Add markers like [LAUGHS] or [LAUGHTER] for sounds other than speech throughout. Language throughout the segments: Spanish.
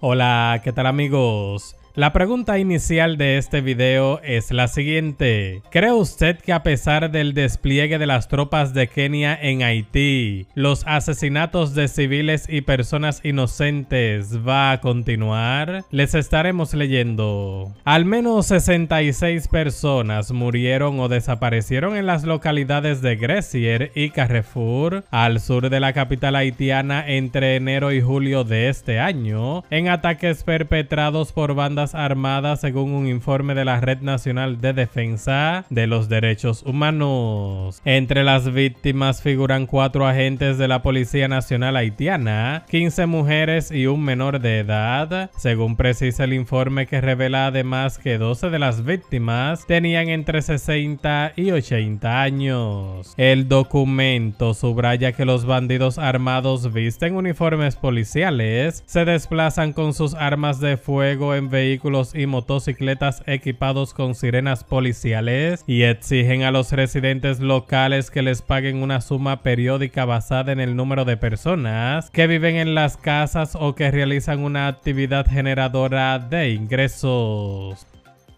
Hola, ¿qué tal amigos? La pregunta inicial de este video es la siguiente. ¿Cree usted que a pesar del despliegue de las tropas de Kenia en Haití, los asesinatos de civiles y personas inocentes va a continuar? Les estaremos leyendo. Al menos 66 personas murieron o desaparecieron en las localidades de Grecier y Carrefour, al sur de la capital haitiana entre enero y julio de este año, en ataques perpetrados por bandas Armadas según un informe de la Red Nacional de Defensa de los Derechos Humanos. Entre las víctimas figuran cuatro agentes de la Policía Nacional haitiana, 15 mujeres y un menor de edad, según precisa el informe que revela además que 12 de las víctimas tenían entre 60 y 80 años. El documento subraya que los bandidos armados visten uniformes policiales, se desplazan con sus armas de fuego en vehículos y motocicletas equipados con sirenas policiales y exigen a los residentes locales que les paguen una suma periódica basada en el número de personas que viven en las casas o que realizan una actividad generadora de ingresos.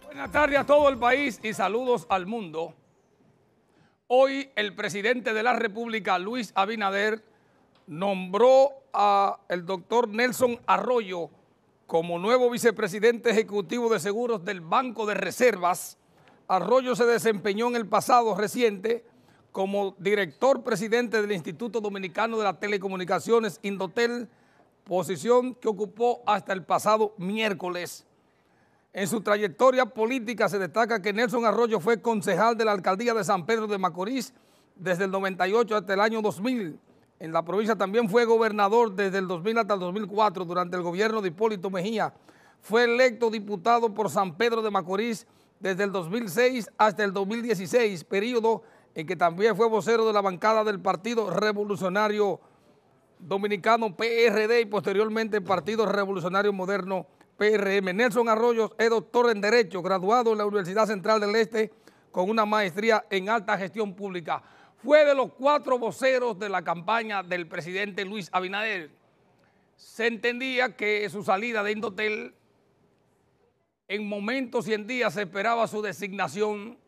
Buenas tardes a todo el país y saludos al mundo. Hoy el presidente de la República, Luis Abinader, nombró a el doctor Nelson Arroyo como nuevo vicepresidente ejecutivo de seguros del Banco de Reservas, Arroyo se desempeñó en el pasado reciente como director presidente del Instituto Dominicano de las Telecomunicaciones, Indotel, posición que ocupó hasta el pasado miércoles. En su trayectoria política se destaca que Nelson Arroyo fue concejal de la Alcaldía de San Pedro de Macorís desde el 98 hasta el año 2000, en la provincia. También fue gobernador desde el 2000 hasta el 2004 durante el gobierno de Hipólito Mejía. Fue electo diputado por San Pedro de Macorís desde el 2006 hasta el 2016, periodo en que también fue vocero de la bancada del Partido Revolucionario Dominicano PRD y posteriormente Partido Revolucionario Moderno PRM. Nelson Arroyos es doctor en Derecho, graduado en la Universidad Central del Este con una maestría en alta gestión pública fue de los cuatro voceros de la campaña del presidente Luis Abinader. Se entendía que su salida de Indotel en momentos y en días se esperaba su designación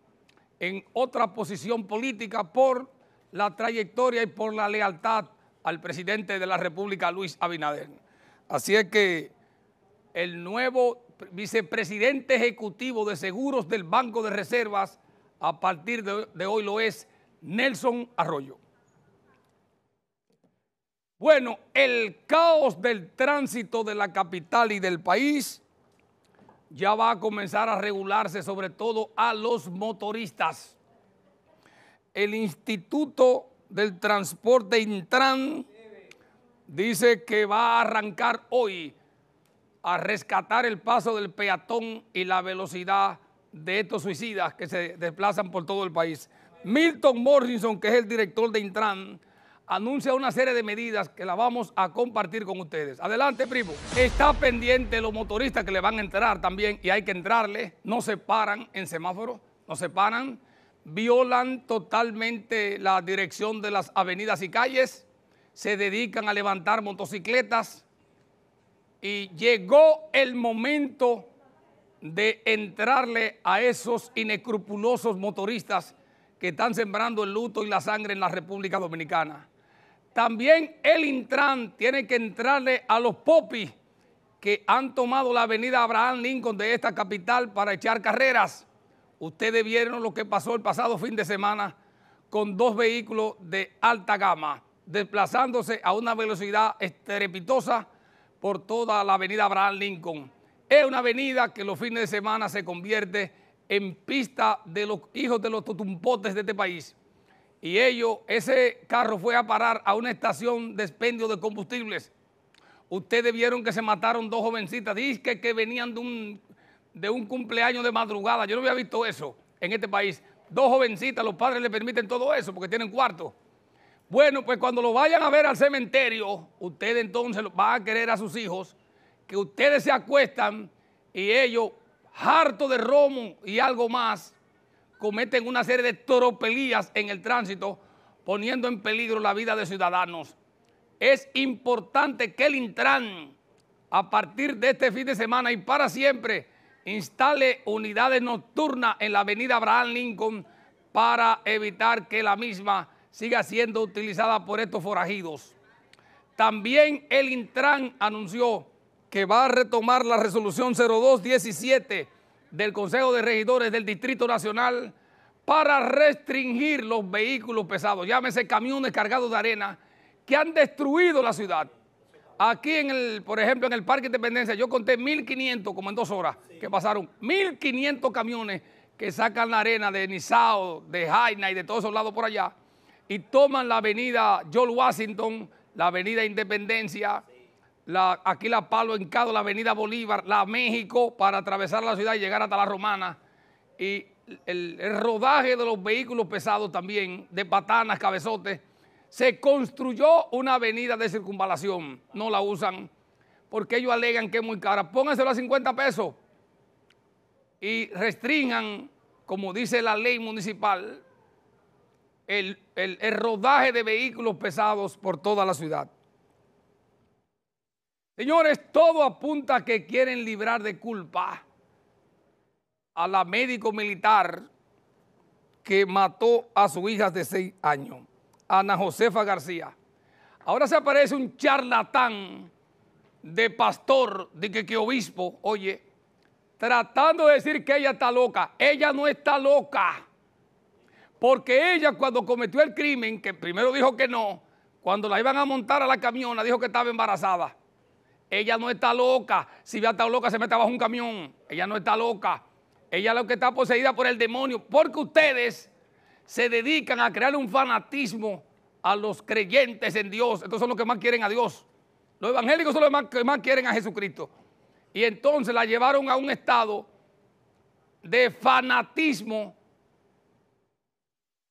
en otra posición política por la trayectoria y por la lealtad al presidente de la República, Luis Abinader. Así es que el nuevo vicepresidente ejecutivo de seguros del Banco de Reservas, a partir de, hoy lo es Nelson Arroyo. Bueno, el caos del tránsito de la capital y del país ya va a comenzar a regularse, sobre todo a los motoristas. El Instituto del Transporte Intran dice que va a arrancar hoy a rescatar el paso del peatón y la velocidad de estos suicidas que se desplazan por todo el país. Milton Morrison, que es el director de Intran, anuncia una serie de medidas que la vamos a compartir con ustedes. Adelante, primo. Está pendiente los motoristas que le van a entrar también y hay que entrarle. No se paran en semáforo, no se paran. Violan totalmente la dirección de las avenidas y calles. Se dedican a levantar motocicletas. Y llegó el momento de entrarle a esos inescrupulosos motoristas que están sembrando el luto y la sangre en la República Dominicana. También el Intran tiene que entrarle a los popis que han tomado la avenida Abraham Lincoln de esta capital para echar carreras. Ustedes vieron lo que pasó el pasado fin de semana con dos vehículos de alta gama desplazándose a una velocidad estrepitosa por toda la avenida Abraham Lincoln. Es una avenida que los fines de semana se convierte en pista de los hijos de los totumpotes de este país. Y ellos, ese carro fue a parar a una estación de expendio de combustibles. Ustedes vieron que se mataron dos jovencitas, dice que, venían de un, de un cumpleaños de madrugada. Yo no había visto eso en este país. Dos jovencitas, los padres le permiten todo eso porque tienen cuarto. Bueno, pues cuando lo vayan a ver al cementerio, ustedes entonces van a querer a sus hijos, que ustedes se acuestan y ellos harto de romo y algo más, cometen una serie de toropelías en el tránsito, poniendo en peligro la vida de ciudadanos. Es importante que el Intran, a partir de este fin de semana y para siempre, instale unidades nocturnas en la avenida Abraham Lincoln para evitar que la misma siga siendo utilizada por estos forajidos. También el Intran anunció que va a retomar la resolución 0217 del Consejo de Regidores del Distrito Nacional para restringir los vehículos pesados, llámese camiones cargados de arena, que han destruido la ciudad. Aquí, en el, por ejemplo, en el Parque Independencia, yo conté 1.500, como en dos horas, que pasaron 1.500 camiones que sacan la arena de Nisao, de Jaina y de todos esos lados por allá, y toman la avenida George Washington, la avenida Independencia, aquí la Palo Encado, la Avenida Bolívar, la México, para atravesar la ciudad y llegar hasta la Romana. Y el, rodaje de los vehículos pesados también, de patanas, cabezotes, se construyó una avenida de circunvalación. No la usan porque ellos alegan que es muy cara. Pónganselo a 50 pesos y restringan, como dice la ley municipal, el rodaje de vehículos pesados por toda la ciudad. Señores, todo apunta a que quieren librar de culpa a la médico militar que mató a su hija de seis años, Ana Josefa García. Ahora se aparece un charlatán de pastor, de que, que obispo, oye, tratando de decir que ella está loca. Ella no está loca. Porque ella cuando cometió el crimen, que primero dijo que no, cuando la iban a montar a la camiona, dijo que estaba embarazada. Ella no está loca. Si hubiera estado loca, se mete bajo un camión. Ella no está loca. Ella es lo que está poseída por el demonio. Porque ustedes se dedican a crear un fanatismo a los creyentes en Dios. Estos son los que más quieren a Dios. Los evangélicos son los que más quieren a Jesucristo. Y entonces la llevaron a un estado de fanatismo.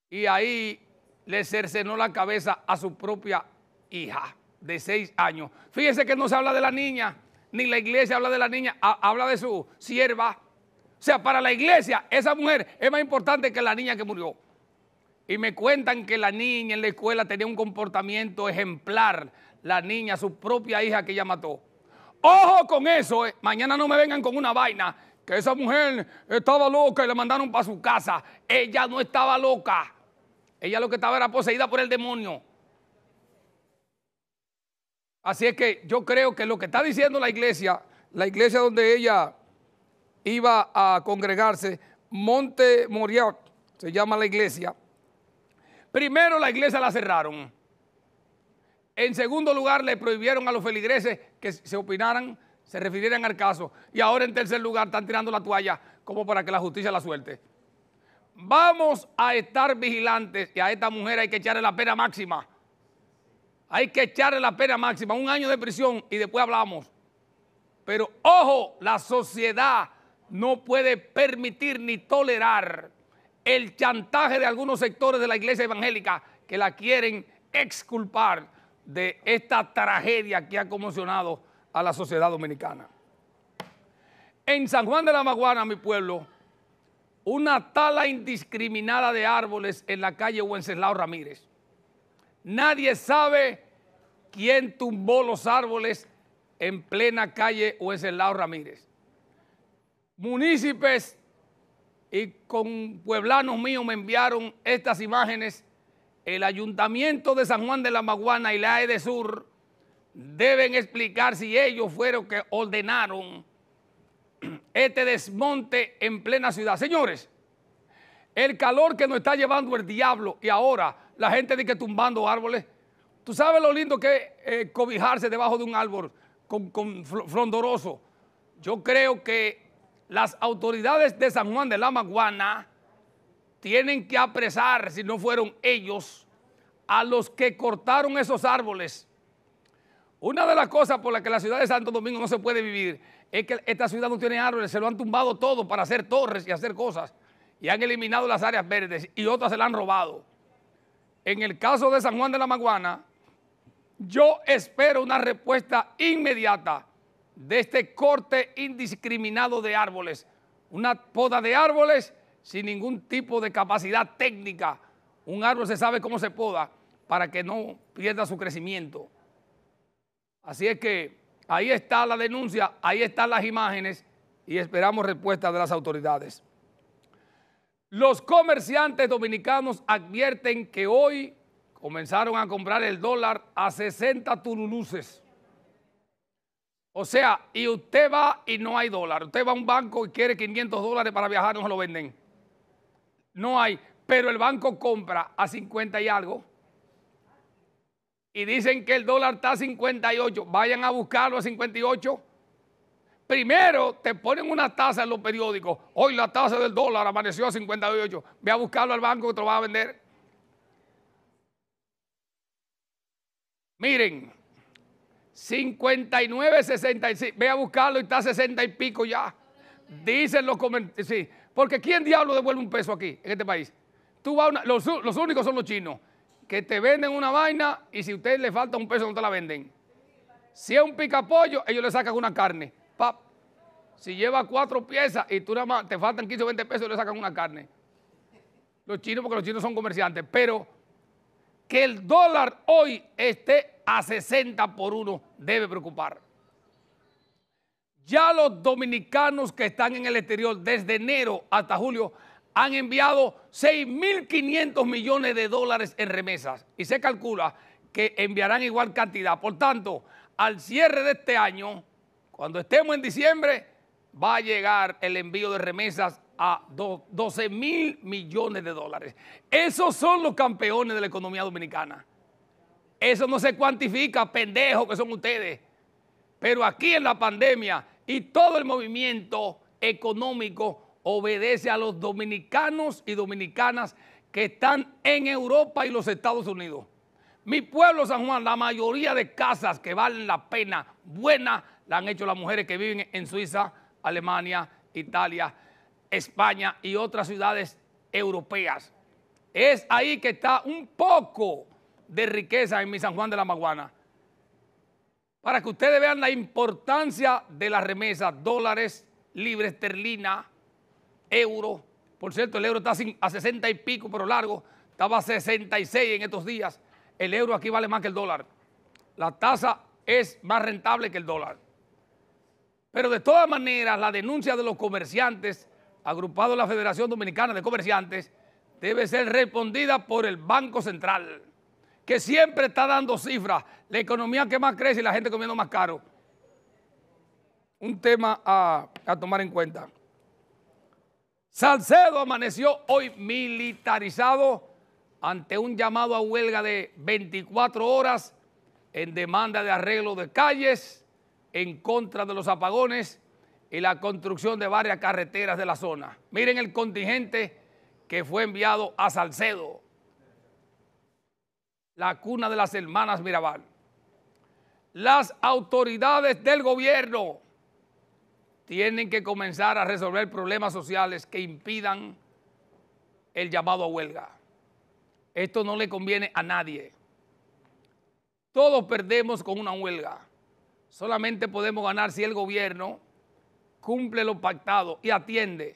Y ahí le cercenó la cabeza a su propia hija de seis años. Fíjese que no se habla de la niña, ni la iglesia habla de la niña, habla de su sierva. O sea, para la iglesia, esa mujer es más importante que la niña que murió. Y me cuentan que la niña en la escuela tenía un comportamiento ejemplar. La niña, su propia hija que ella mató. Ojo con eso, eh. mañana no me vengan con una vaina. Que esa mujer estaba loca y la mandaron para su casa. Ella no estaba loca. Ella lo que estaba era poseída por el demonio. Así es que yo creo que lo que está diciendo la iglesia, la iglesia donde ella iba a congregarse, Monte se llama la iglesia. Primero la iglesia la cerraron. En segundo lugar le prohibieron a los feligreses que se opinaran, se refirieran al caso. Y ahora en tercer lugar están tirando la toalla como para que la justicia la suelte. Vamos a estar vigilantes y a esta mujer hay que echarle la pena máxima. Hay que echarle la pena máxima, un año de prisión y después hablamos. Pero ojo, la sociedad no puede permitir ni tolerar el chantaje de algunos sectores de la iglesia evangélica que la quieren exculpar de esta tragedia que ha conmocionado a la sociedad dominicana. En San Juan de la Maguana, mi pueblo, una tala indiscriminada de árboles en la calle Wenceslao Ramírez Nadie sabe quién tumbó los árboles en plena calle o es el lado Ramírez. Munícipes y con pueblanos míos me enviaron estas imágenes. El ayuntamiento de San Juan de la Maguana y la e Sur deben explicar si ellos fueron que ordenaron este desmonte en plena ciudad. Señores, el calor que nos está llevando el diablo y ahora la gente dice que tumbando árboles. Tú sabes lo lindo que es eh, cobijarse debajo de un árbol con, frondoso. frondoroso. Yo creo que las autoridades de San Juan de la Maguana tienen que apresar, si no fueron ellos, a los que cortaron esos árboles. Una de las cosas por las que la ciudad de Santo Domingo no se puede vivir es que esta ciudad no tiene árboles, se lo han tumbado todo para hacer torres y hacer cosas. Y han eliminado las áreas verdes y otras se las han robado en el caso de San Juan de la Maguana, yo espero una respuesta inmediata de este corte indiscriminado de árboles, una poda de árboles sin ningún tipo de capacidad técnica. Un árbol se sabe cómo se poda para que no pierda su crecimiento. Así es que ahí está la denuncia, ahí están las imágenes y esperamos respuesta de las autoridades. Los comerciantes dominicanos advierten que hoy comenzaron a comprar el dólar a 60 turuluces. O sea, y usted va y no hay dólar. Usted va a un banco y quiere 500 dólares para viajar, no se lo venden. No hay. Pero el banco compra a 50 y algo. Y dicen que el dólar está a 58. Vayan a buscarlo a 58 Primero te ponen una tasa en los periódicos. Hoy la tasa del dólar amaneció a 58. Ve a buscarlo al banco que te lo va a vender. Miren, 59, 66. Ve a buscarlo y está 60 y pico ya. Dicen los comentarios. Sí, porque ¿quién diablo devuelve un peso aquí, en este país? Tú los, únicos son los chinos, que te venden una vaina y si a usted le falta un peso no te la venden. Si es un picapollo, ellos le sacan una carne. Si lleva cuatro piezas y tú nada más te faltan 15 o 20 pesos le sacan una carne. Los chinos, porque los chinos son comerciantes. Pero que el dólar hoy esté a 60 por uno debe preocupar. Ya los dominicanos que están en el exterior desde enero hasta julio han enviado 6.500 millones de dólares en remesas y se calcula que enviarán igual cantidad. Por tanto, al cierre de este año, cuando estemos en diciembre, va a llegar el envío de remesas a 12 mil millones de dólares. Esos son los campeones de la economía dominicana. Eso no se cuantifica, pendejos que son ustedes. Pero aquí en la pandemia y todo el movimiento económico obedece a los dominicanos y dominicanas que están en Europa y los Estados Unidos. Mi pueblo San Juan, la mayoría de casas que valen la pena, buenas, la han hecho las mujeres que viven en Suiza, Alemania, Italia, España y otras ciudades europeas. Es ahí que está un poco de riqueza en mi San Juan de la Maguana. Para que ustedes vean la importancia de la remesa dólares, libre esterlina, euro. Por cierto, el euro está a 60 y pico, pero largo. Estaba a 66 en estos días. El euro aquí vale más que el dólar. La tasa es más rentable que el dólar. Pero de todas maneras, la denuncia de los comerciantes, agrupados en la Federación Dominicana de Comerciantes, debe ser respondida por el Banco Central, que siempre está dando cifras, la economía que más crece y la gente comiendo más caro. Un tema a, a tomar en cuenta. Salcedo amaneció hoy militarizado ante un llamado a huelga de 24 horas en demanda de arreglo de calles, en contra de los apagones y la construcción de varias carreteras de la zona. Miren el contingente que fue enviado a Salcedo, la cuna de las hermanas Mirabal. Las autoridades del gobierno tienen que comenzar a resolver problemas sociales que impidan el llamado a huelga. Esto no le conviene a nadie. Todos perdemos con una huelga solamente podemos ganar si el gobierno cumple lo pactado y atiende.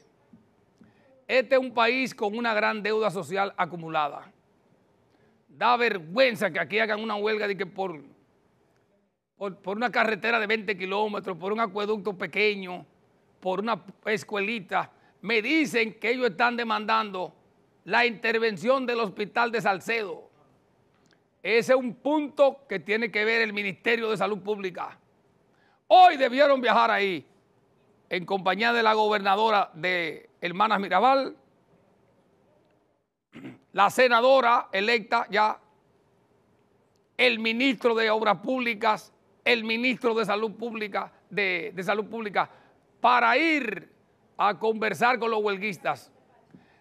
Este es un país con una gran deuda social acumulada. Da vergüenza que aquí hagan una huelga de que por, por, por una carretera de 20 kilómetros, por un acueducto pequeño, por una escuelita, me dicen que ellos están demandando la intervención del hospital de Salcedo. Ese es un punto que tiene que ver el Ministerio de Salud Pública. Hoy debieron viajar ahí en compañía de la gobernadora de Hermanas Mirabal, la senadora electa ya, el ministro de Obras Públicas, el ministro de Salud Pública, de, Salud Pública, para ir a conversar con los huelguistas.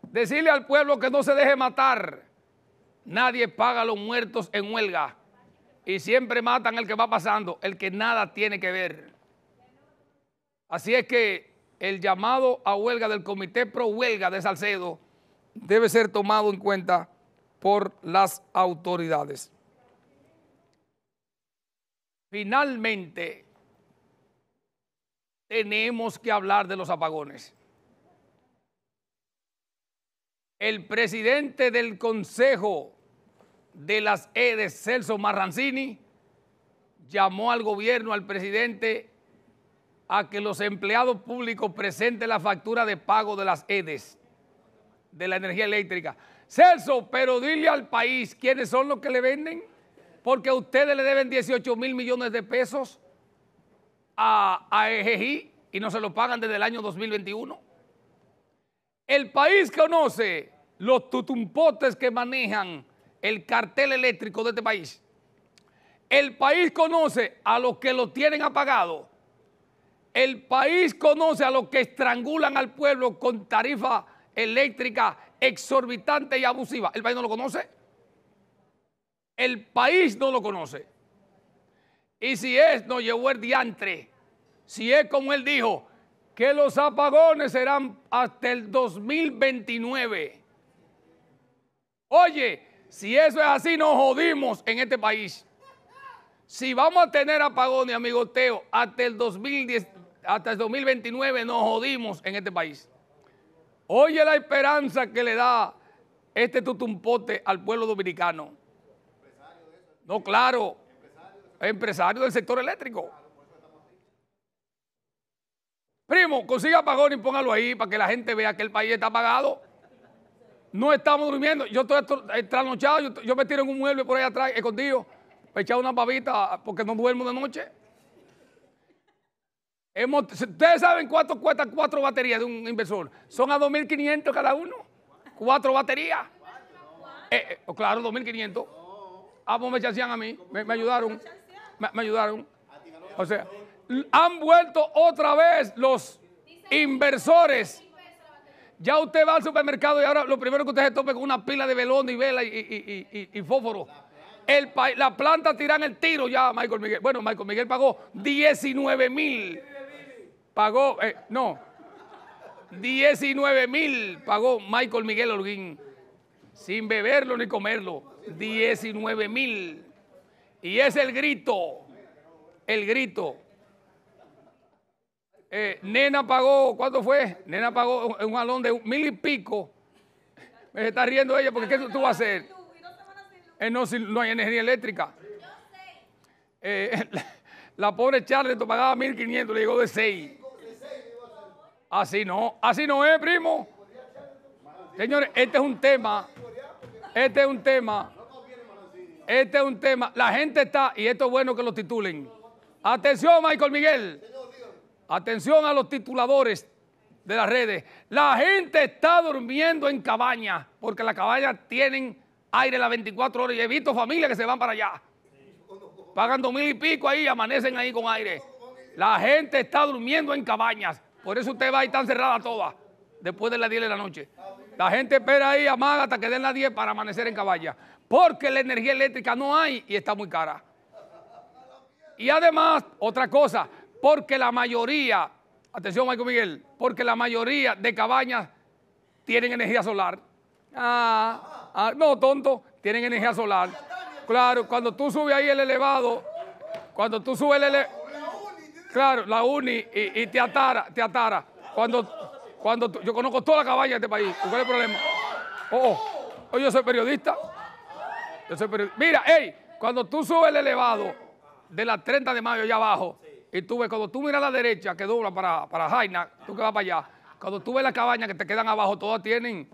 Decirle al pueblo que no se deje matar. Nadie paga los muertos en huelga. Y siempre matan al que va pasando, el que nada tiene que ver. Así es que el llamado a huelga del Comité Pro Huelga de Salcedo debe ser tomado en cuenta por las autoridades. Finalmente, tenemos que hablar de los apagones. El presidente del Consejo de las EDES Celso Marrancini llamó al gobierno, al presidente, a que los empleados públicos presenten la factura de pago de las EDES, de la energía eléctrica. Celso, pero dile al país quiénes son los que le venden, porque a ustedes le deben 18 mil millones de pesos a, a e y no se lo pagan desde el año 2021. El país conoce los tutumpotes que manejan el cartel eléctrico de este país. El país conoce a los que lo tienen apagado. El país conoce a los que estrangulan al pueblo con tarifa eléctrica exorbitante y abusiva. ¿El país no lo conoce? El país no lo conoce. Y si es, nos llevó el diantre. Si es como él dijo, que los apagones serán hasta el 2029. Oye, si eso es así, nos jodimos en este país. Si vamos a tener apagones, amigo Teo, hasta el, 2010, hasta el 2029 nos jodimos en este país. Oye la esperanza que le da este tutumpote al pueblo dominicano. No, claro. Empresario del sector eléctrico. Primo, consiga apagón y póngalo ahí para que la gente vea que el país está apagado. No estamos durmiendo. Yo estoy eh, trasnochado. Yo, me tiro en un mueble por ahí atrás, escondido. Me echado una pavita ah, porque no duermo de noche. Ustedes saben cuánto cuesta cuatro baterías de un inversor. Son a 2.500 cada uno. Cuatro baterías. Eh, eh, oh, claro, 2.500. Ah, pues me chancean a mí. Me, ayudaron. me ayudaron. O sea, han vuelto otra vez los inversores ya usted va al supermercado y ahora lo primero que usted se tope con una pila de velón y vela y, fósforo. la planta tiran el tiro ya, Michael Miguel. Bueno, Michael Miguel pagó 19 mil. Pagó, eh, no, 19 mil pagó Michael Miguel Holguín. Sin beberlo ni comerlo. 19 mil. Y es el grito, el grito eh, nena pagó, ¿cuánto fue? Nena pagó un, un alón de mil y pico. Me está riendo ella porque ¿qué tú, vas a hacer? Eh, no, no hay energía eléctrica. Eh, [LAUGHS] la, pobre te pagaba 1.500, le llegó de 6. Así no, así no es, primo. Señores, este es un tema. Este es un tema. Este es un tema. La gente está, y esto es bueno que lo titulen. Atención, Michael Miguel. Atención a los tituladores de las redes. La gente está durmiendo en cabañas, porque las cabañas tienen aire las 24 horas. Y he visto familias que se van para allá. Pagan dos mil y pico ahí y amanecen ahí con aire. La gente está durmiendo en cabañas. Por eso usted va y tan cerrada toda después de las 10 de la noche. La gente espera ahí a más hasta que den las 10 para amanecer en cabañas... Porque la energía eléctrica no hay y está muy cara. Y además, otra cosa, porque la mayoría, atención Michael Miguel, porque la mayoría de cabañas tienen energía solar. Ah, ah, no, tonto, tienen energía solar. Claro, cuando tú subes ahí el elevado, cuando tú subes el elevado, claro, la uni y, te atara, te atara. Cuando, cuando yo conozco toda la cabaña de este país, ¿cuál es el problema? Oh, oh, oh yo soy periodista. Yo soy Mira, hey, cuando tú subes el elevado de la 30 de mayo allá abajo, y tú ves, cuando tú miras a la derecha, que dobla para, para Jaina, tú que vas para allá, cuando tú ves las cabañas que te quedan abajo, todas tienen,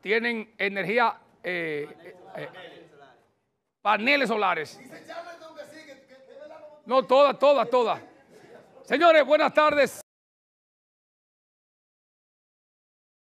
tienen energía, eh, eh, eh paneles solares. No, todas, todas, todas. Señores, buenas tardes.